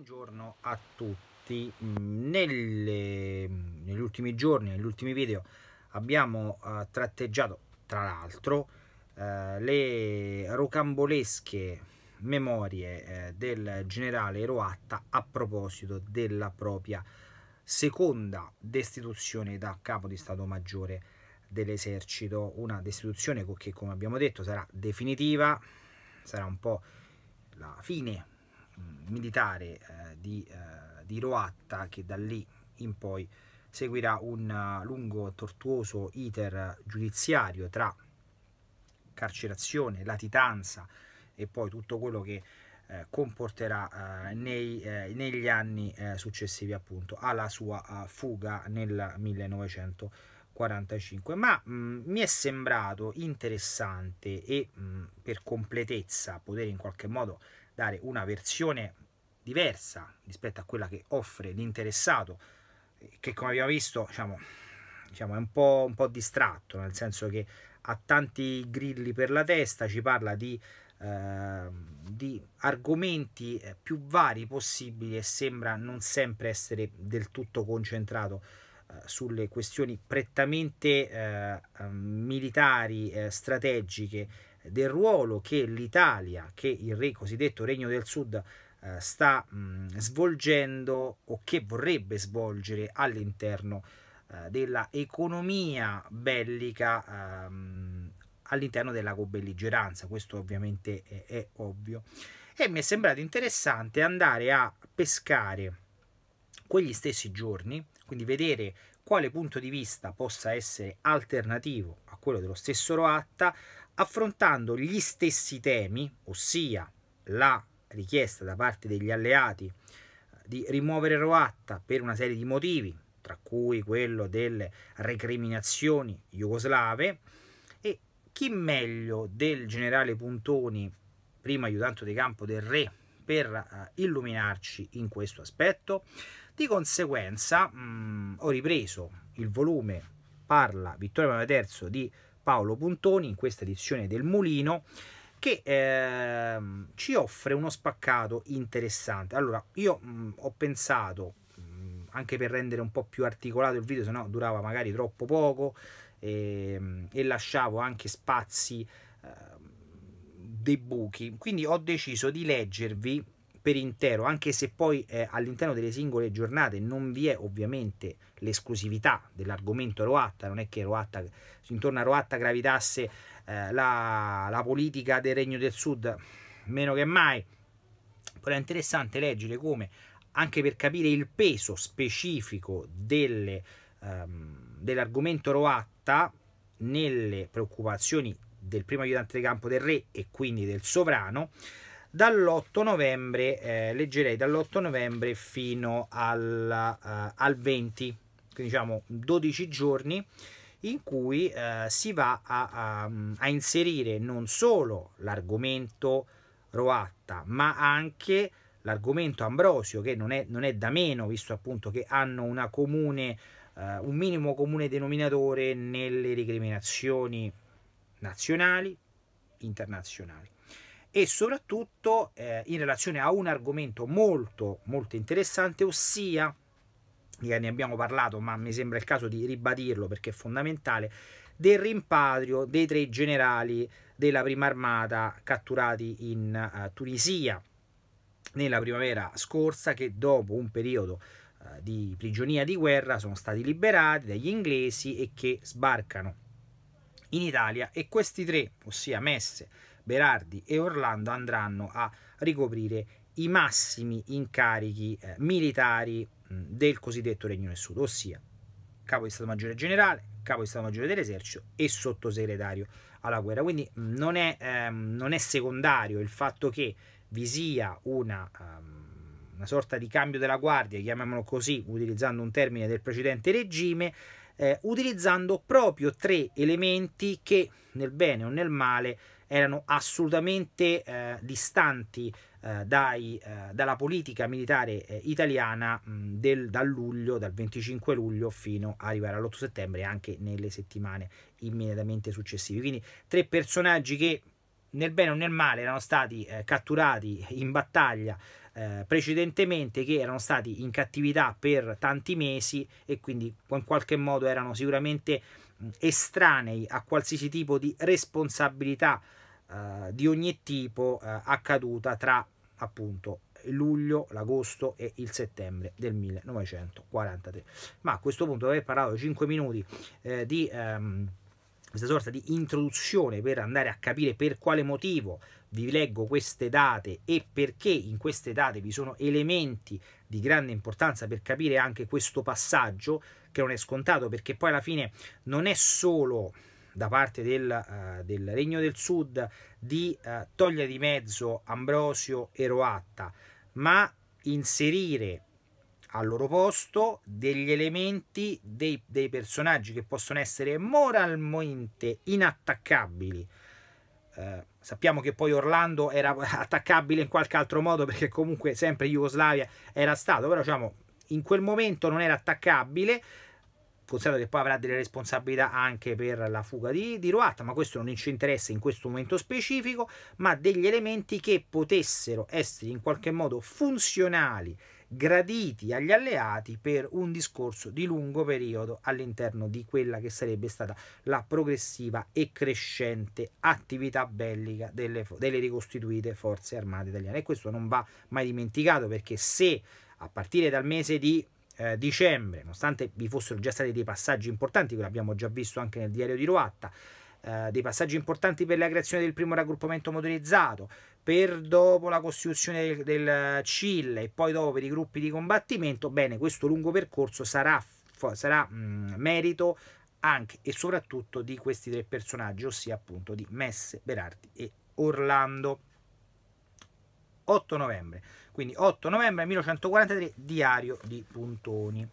Buongiorno a tutti, mm, Nelle, negli ultimi giorni, negli ultimi video abbiamo eh, tratteggiato tra l'altro eh, le rocambolesche memorie eh, del generale Roatta a proposito della propria seconda destituzione da capo di Stato Maggiore dell'esercito, una destituzione che come abbiamo detto sarà definitiva, sarà un po' la fine Mm, militare eh, di, eh, di, Roatta che da lì in poi seguirà un uh, lungo tortuoso iter giudiziario tra carcerazione, latitanza e poi tutto quello che eh, comporterà eh, nei, eh, negli anni successivi appunto alla sua uh, fuga nel 1945 ma mh, mm, mi è sembrato interessante e mh, mm, per completezza poter in qualche modo dare una versione diversa rispetto a quella che offre l'interessato, che come abbiamo visto diciamo, diciamo, è un po', un po' distratto, nel senso che ha tanti grilli per la testa, ci parla di ehm, di argomenti eh, più vari possibili e sembra non sempre essere del tutto concentrato eh, sulle questioni prettamente eh, ehm, militari, eh, strategiche del ruolo che l'Italia, che il re, cosiddetto Regno del Sud eh, sta mh, svolgendo o che vorrebbe svolgere all'interno eh, della economia bellica ehm, all'interno della cobelligeranza, questo ovviamente è, è ovvio. E mi è sembrato interessante andare a pescare quegli stessi giorni, quindi vedere quale punto di vista possa essere alternativo a quello dello stesso Roatta affrontando gli stessi temi, ossia la richiesta da parte degli alleati eh, di rimuovere Roatta per una serie di motivi, tra cui quello delle recriminazioni jugoslave, e chi meglio del generale Puntoni, primo aiutante di campo del re, per eh, illuminarci in questo aspetto. Di conseguenza mh, mm, ho ripreso il volume Parla Vittorio Emanuele III di Paolo Puntoni in questa edizione del Mulino che eh, ci offre uno spaccato interessante. Allora, io mh, ho pensato, mh, anche per rendere un po' più articolato il video, se no durava magari troppo poco e, ehm, mh, e lasciavo anche spazi eh, dei buchi, quindi ho deciso di leggervi per intero, anche se poi eh, all'interno delle singole giornate non vi è ovviamente l'esclusività dell'argomento Roatta, non è che Roatta, intorno a Roatta gravitasse eh, la, la politica del Regno del Sud, meno che mai, però è interessante leggere come anche per capire il peso specifico delle, ehm, dell'argomento Roatta nelle preoccupazioni del primo aiutante di campo del re e quindi del sovrano, dall'8 novembre, eh, leggerei dall'8 novembre fino alla, uh, al 20, quindi diciamo 12 giorni in cui eh, si va a, a, a, inserire non solo l'argomento Roatta, ma anche l'argomento Ambrosio, che non è, non è, da meno, visto appunto che hanno comune, eh, un minimo comune denominatore nelle recriminazioni nazionali, internazionali e soprattutto eh, in relazione a un argomento molto molto interessante, ossia ne abbiamo parlato, ma mi sembra il caso di ribadirlo perché è fondamentale, del rimpatrio dei tre generali della prima armata catturati in uh, Tunisia nella primavera scorsa che dopo un periodo uh, di prigionia di guerra sono stati liberati dagli inglesi e che sbarcano in Italia e questi tre, ossia Messe, Berardi e Orlando andranno a ricoprire i massimi incarichi eh, militari mh, mm, del cosiddetto Regno del Sud, ossia capo di Stato Maggiore Generale, capo di Stato Maggiore dell'Esercito e sottosegretario alla guerra. Quindi mh, mm, non, è, ehm, non è, secondario il fatto che vi sia una, um, una sorta di cambio della guardia, chiamiamolo così, utilizzando un termine del precedente regime, eh, utilizzando proprio tre elementi che nel bene o nel male erano assolutamente eh, distanti eh, dai, eh, dalla politica militare eh, italiana mh, del, dal luglio, dal 25 luglio fino a arrivare all'8 settembre e anche nelle settimane immediatamente successive. Quindi tre personaggi che nel bene o nel male erano stati eh, catturati in battaglia eh, precedentemente che erano stati in cattività per tanti mesi e quindi in qualche modo erano sicuramente estranei a qualsiasi tipo di responsabilità eh, di ogni tipo eh, accaduta tra appunto luglio, l'agosto e il settembre del 1943. Ma a questo punto aver parlato 5 minuti eh, di... Ehm, questa sorta di introduzione per andare a capire per quale motivo vi leggo queste date e perché in queste date vi sono elementi di grande importanza per capire anche questo passaggio che non è scontato perché poi alla fine non è solo da parte del, uh, del Regno del Sud di uh, eh, togliere di mezzo Ambrosio e Roatta ma inserire al loro posto degli elementi, dei, dei personaggi che possono essere moralmente inattaccabili. Eh, sappiamo che poi Orlando era attaccabile in qualche altro modo perché comunque sempre Jugoslavia era stato, però diciamo in quel momento non era attaccabile, considerato che poi avrà delle responsabilità anche per la fuga di, di Ruatta, ma questo non ci interessa in questo momento specifico, ma degli elementi che potessero essere in qualche modo funzionali graditi agli alleati per un discorso di lungo periodo all'interno di quella che sarebbe stata la progressiva e crescente attività bellica delle, delle ricostituite forze armate italiane. E questo non va mai dimenticato perché se a partire dal mese di eh, dicembre, nonostante vi fossero già stati dei passaggi importanti, che l'abbiamo già visto anche nel diario di Roatta, eh, dei passaggi importanti per la creazione del primo raggruppamento motorizzato, per dopo la costituzione del, del CIL e poi dopo per i gruppi di combattimento, bene, questo lungo percorso sarà, sarà mh, mm, merito anche e soprattutto di questi tre personaggi, ossia appunto di Messe, Berardi e Orlando. 8 novembre, quindi 8 novembre 1943, diario di Puntoni.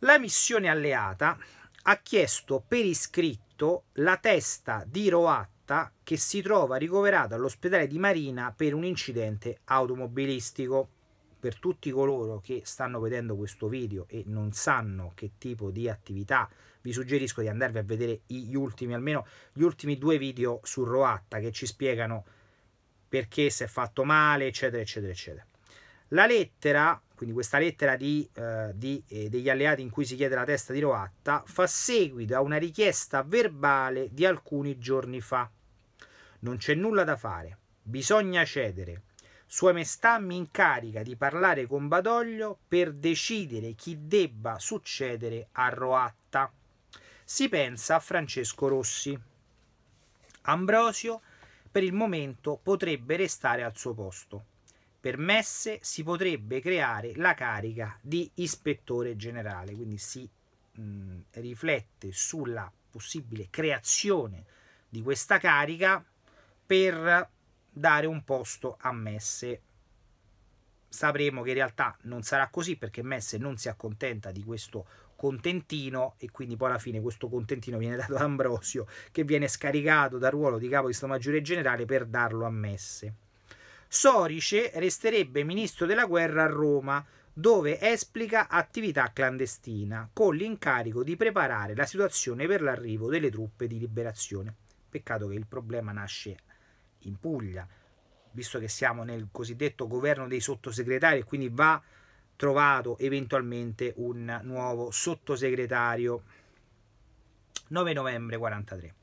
La missione alleata ha chiesto per iscritto rapito la testa di Roatta che si trova ricoverata all'ospedale di Marina per un incidente automobilistico. Per tutti coloro che stanno vedendo questo video e non sanno che tipo di attività, vi suggerisco di andarvi a vedere gli ultimi, almeno gli ultimi due video su Roatta che ci spiegano perché si è fatto male, eccetera, eccetera, eccetera. La lettera, quindi questa lettera di, eh, di, eh, degli alleati in cui si chiede la testa di Roatta, fa seguito a una richiesta verbale di alcuni giorni fa. Non c'è nulla da fare, bisogna cedere. Sua Maestà mi incarica di parlare con Badoglio per decidere chi debba succedere a Roatta. Si pensa a Francesco Rossi. Ambrosio per il momento potrebbe restare al suo posto permesse si potrebbe creare la carica di ispettore generale, quindi si mh, riflette sulla possibile creazione di questa carica per dare un posto a Messe. Sapremo che in realtà non sarà così perché Messe non si accontenta di questo contentino e quindi poi alla fine questo contentino viene dato ad Ambrosio che viene scaricato dal ruolo di capo di Stato Maggiore Generale per darlo a Messe. Sorice resterebbe ministro della guerra a Roma, dove esplica attività clandestina, con l'incarico di preparare la situazione per l'arrivo delle truppe di liberazione. Peccato che il problema nasce in Puglia, visto che siamo nel cosiddetto governo dei sottosegretari e quindi va trovato eventualmente un nuovo sottosegretario. 9 novembre 43.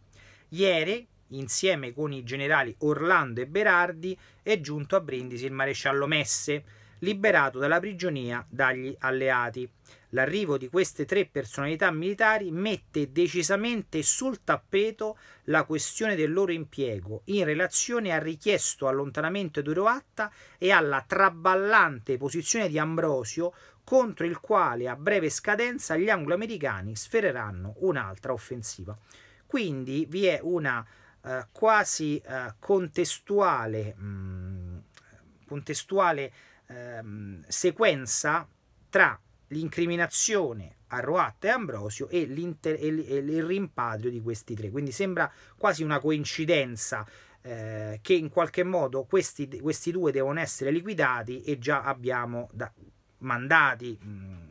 Ieri insieme con i generali Orlando e Berardi, è giunto a Brindisi il maresciallo Messe, liberato dalla prigionia dagli alleati. L'arrivo di queste tre personalità militari mette decisamente sul tappeto la questione del loro impiego in relazione al richiesto allontanamento di Uroatta e alla traballante posizione di Ambrosio contro il quale a breve scadenza gli angloamericani sfereranno un'altra offensiva. Quindi vi è una eh, quasi eh, contestuale, mh, mm, contestuale ehm, sequenza tra l'incriminazione a Roatta e Ambrosio e, e, il rimpatrio di questi tre. Quindi sembra quasi una coincidenza eh, che in qualche modo questi, questi, due devono essere liquidati e già abbiamo mandati. Mh, mm,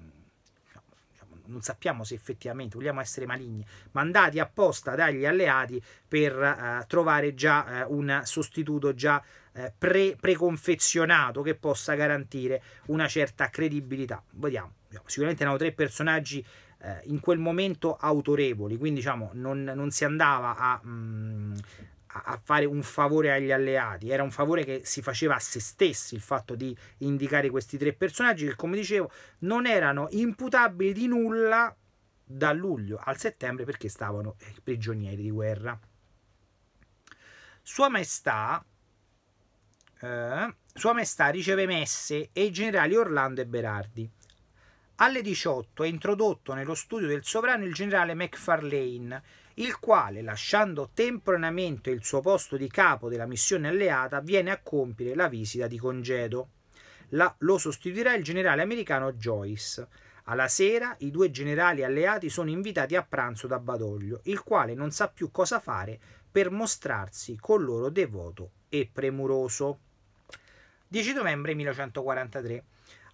non sappiamo se effettivamente vogliamo essere maligni, mandati apposta dagli alleati per eh, trovare già eh, un sostituto già eh, pre, preconfezionato che possa garantire una certa credibilità. Vediamo, sicuramente erano tre personaggi eh, in quel momento autorevoli, quindi diciamo non, non si andava a... Mh, mm, a fare un favore agli alleati, era un favore che si faceva a se stessi il fatto di indicare questi tre personaggi che come dicevo non erano imputabili di nulla da luglio al settembre perché stavano eh, prigionieri di guerra. Sua Maestà, eh, Sua Maestà riceve messe e i generali Orlando e Berardi. Alle 18 è introdotto nello studio del sovrano il generale McFarlane il quale, lasciando temporaneamente il suo posto di capo della missione alleata, viene a compiere la visita di congedo. La, lo sostituirà il generale americano Joyce. Alla sera i due generali alleati sono invitati a pranzo da Badoglio, il quale non sa più cosa fare per mostrarsi con loro devoto e premuroso. 10 novembre 1943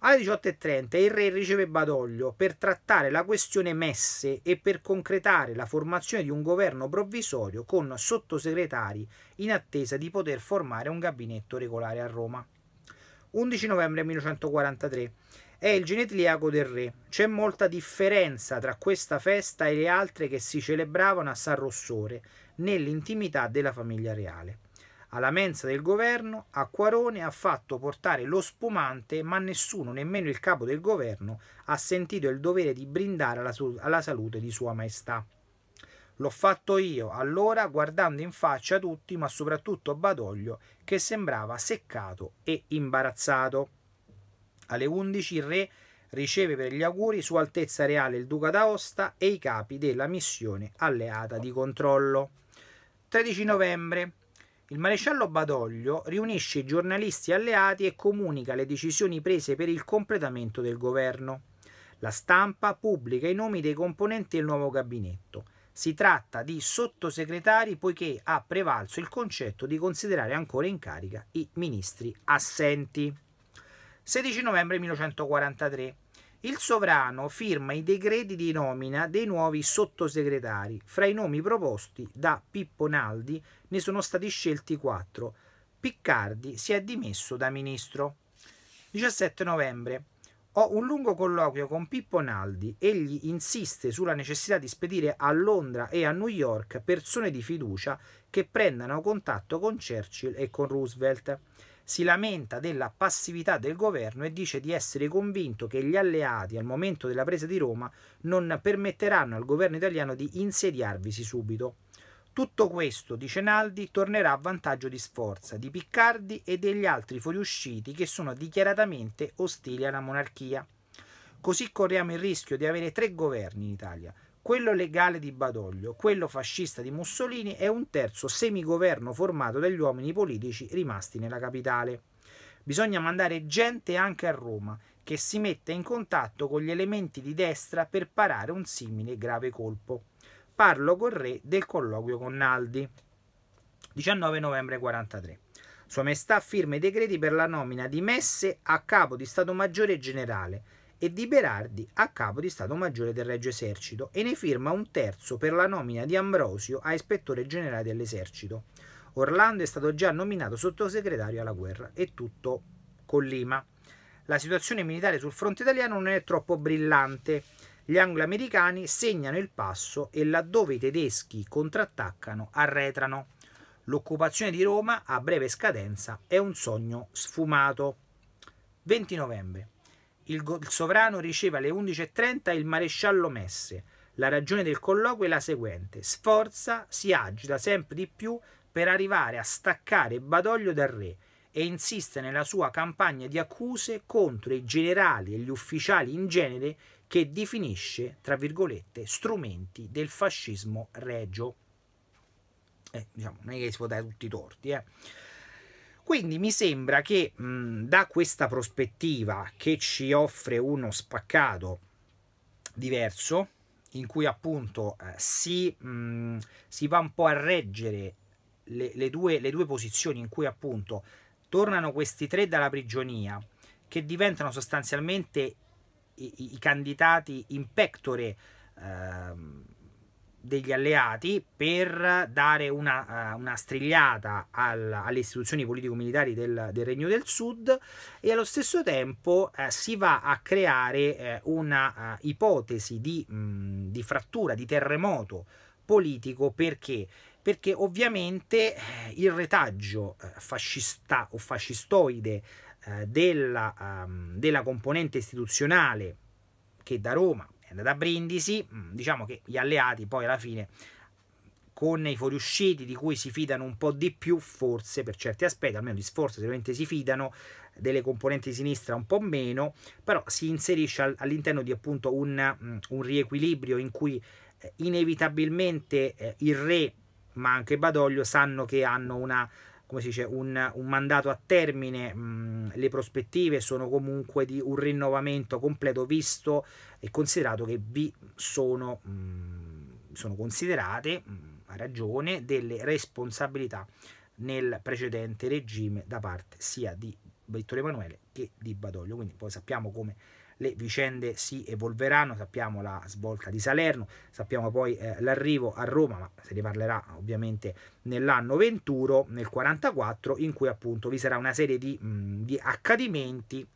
alle 18.30 il re riceve Badoglio per trattare la questione messe e per concretare la formazione di un governo provvisorio con sottosegretari in attesa di poter formare un gabinetto regolare a Roma. 11 novembre 1943 è il genetliaco del re. C'è molta differenza tra questa festa e le altre che si celebravano a San Rossore, nell'intimità della famiglia reale alla mensa del governo, Acquarone ha fatto portare lo spumante, ma nessuno, nemmeno il capo del governo, ha sentito il dovere di brindare alla, alla salute di Sua Maestà. L'ho fatto io, allora, guardando in faccia tutti, ma soprattutto Badoglio, che sembrava seccato e imbarazzato. Alle 11 il re riceve per gli auguri Sua Altezza Reale il Duca d'Aosta e i capi della missione alleata di controllo. 13 novembre il maresciallo Badoglio riunisce i giornalisti alleati e comunica le decisioni prese per il completamento del governo. La stampa pubblica i nomi dei componenti del nuovo gabinetto. Si tratta di sottosegretari poiché ha prevalso il concetto di considerare ancora in carica i ministri assenti. 16 novembre 1943 il sovrano firma i decreti di nomina dei nuovi sottosegretari. Fra i nomi proposti da Pippo Naldi ne sono stati scelti quattro. Piccardi si è dimesso da ministro. 17 novembre. Ho un lungo colloquio con Pippo Naldi. Egli insiste sulla necessità di spedire a Londra e a New York persone di fiducia che prendano contatto con Churchill e con Roosevelt si lamenta della passività del governo e dice di essere convinto che gli alleati al momento della presa di Roma non permetteranno al governo italiano di insediarvisi subito. Tutto questo, dice Naldi, tornerà a vantaggio di Sforza, di Piccardi e degli altri fuoriusciti che sono dichiaratamente ostili alla monarchia. Così corriamo il rischio di avere tre governi in Italia, quello legale di Badoglio, quello fascista di Mussolini e un terzo semigoverno formato dagli uomini politici rimasti nella capitale. Bisogna mandare gente anche a Roma che si metta in contatto con gli elementi di destra per parare un simile grave colpo. Parlo col re del colloquio con Naldi. 19 novembre 43. Sua Maestà firma i decreti per la nomina di Messe a capo di Stato Maggiore Generale e di Berardi a capo di Stato Maggiore del Regio Esercito e ne firma un terzo per la nomina di Ambrosio a ispettore generale dell'esercito. Orlando è stato già nominato sottosegretario alla guerra e tutto collima. La situazione militare sul fronte italiano non è troppo brillante. Gli anglo-americani segnano il passo e laddove i tedeschi contrattaccano arretrano. L'occupazione di Roma a breve scadenza è un sogno sfumato. 20 novembre il, il sovrano riceve alle 11.30 il maresciallo Messe. La ragione del colloquio è la seguente: Sforza si agita sempre di più per arrivare a staccare Badoglio dal re e insiste nella sua campagna di accuse contro i generali e gli ufficiali in genere che definisce, tra virgolette, strumenti del fascismo regio. Eh, diciamo, non è che si può dare tutti i torti, eh. Quindi mi sembra che mh, da questa prospettiva che ci offre uno spaccato diverso, in cui appunto eh, si, mh, si, va un po' a reggere le, le, due, le due posizioni in cui appunto tornano questi tre dalla prigionia, che diventano sostanzialmente i, i, candidati in pectore. Ehm, degli alleati per dare una, uh, una strigliata al, alle istituzioni politico-militari del, del, Regno del Sud e allo stesso tempo uh, si va a creare uh, una ipotesi di, mh, mm, di frattura, di terremoto politico perché? Perché ovviamente il retaggio fascista o fascistoide della, ehm, della componente istituzionale che da Roma vicenda. Da Brindisi, mm, diciamo che gli alleati poi alla fine con i fuoriusciti di cui si fidano un po' di più, forse per certi aspetti, almeno di sforzo sicuramente si fidano, delle componenti di sinistra un po' meno, però si inserisce all'interno di appunto un, mm, un riequilibrio in cui eh, inevitabilmente eh, il re, ma anche Badoglio, sanno che hanno una come si dice, un, un mandato a termine, le prospettive sono comunque di un rinnovamento completo visto e considerato che vi sono, mh, sono considerate, mh, a ragione, delle responsabilità nel precedente regime da parte sia di Vittorio Emanuele che di Badoglio, quindi poi sappiamo come le vicende si evolveranno, sappiamo la svolta di Salerno, sappiamo poi eh, l'arrivo a Roma, ma se ne parlerà ovviamente nell'anno 21, nel 44, in cui appunto vi sarà una serie di, mh, mm, di accadimenti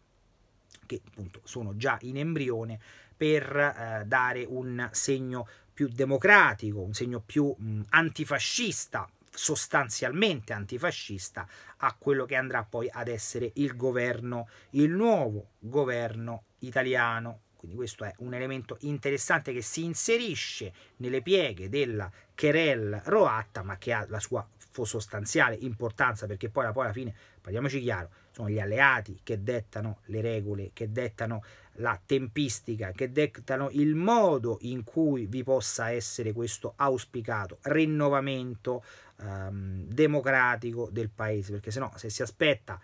che appunto sono già in embrione per eh, dare un segno più democratico, un segno più mh, mm, antifascista sostanzialmente antifascista a quello che andrà poi ad essere il governo, il nuovo governo italiano. Quindi questo è un elemento interessante che si inserisce nelle pieghe della Querel Roatta, ma che ha la sua sostanziale importanza, perché poi, poi alla fine, parliamoci chiaro, sono gli alleati che dettano le regole, che dettano la tempistica, che dettano il modo in cui vi possa essere questo auspicato rinnovamento ehm, democratico del paese, perché se no se si aspetta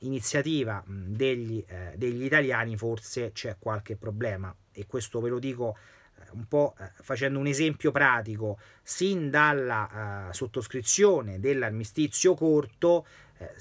l'iniziativa degli, eh, degli italiani forse c'è qualche problema e questo ve lo dico eh, un po' eh, facendo un esempio pratico, sin dalla uh, sottoscrizione dell'armistizio corto,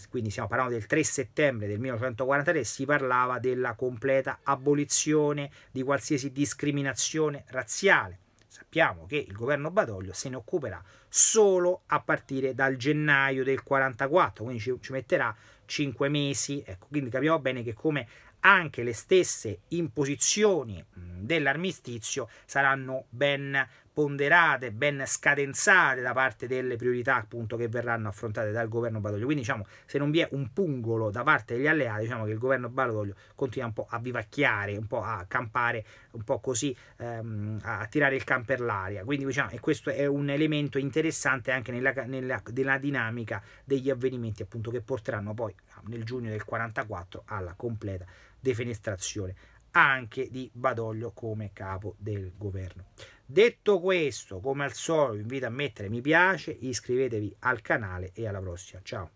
quindi stiamo parlando del 3 settembre del 1943, si parlava della completa abolizione di qualsiasi discriminazione razziale. Sappiamo che il governo Badoglio se ne occuperà solo a partire dal gennaio del 44, quindi ci, ci metterà 5 mesi. Ecco, quindi capiamo bene che come anche le stesse imposizioni dell'armistizio saranno ben ponderate, ben scadenzate da parte delle priorità appunto che verranno affrontate dal governo Badoglio. Quindi diciamo se non vi è un pungolo da parte degli alleati, diciamo che il governo Badoglio continua un po' a vivacchiare, un po' a campare, un po' così ehm, a tirare il camper l'aria. Quindi diciamo e questo è un elemento interessante anche nella, nella, nella dinamica degli avvenimenti appunto che porteranno poi diciamo, nel giugno del 44 alla completa defenestrazione anche di Badoglio come capo del governo. Detto questo, come al solito, vi invito a mettere mi piace, iscrivetevi al canale e alla prossima. Ciao!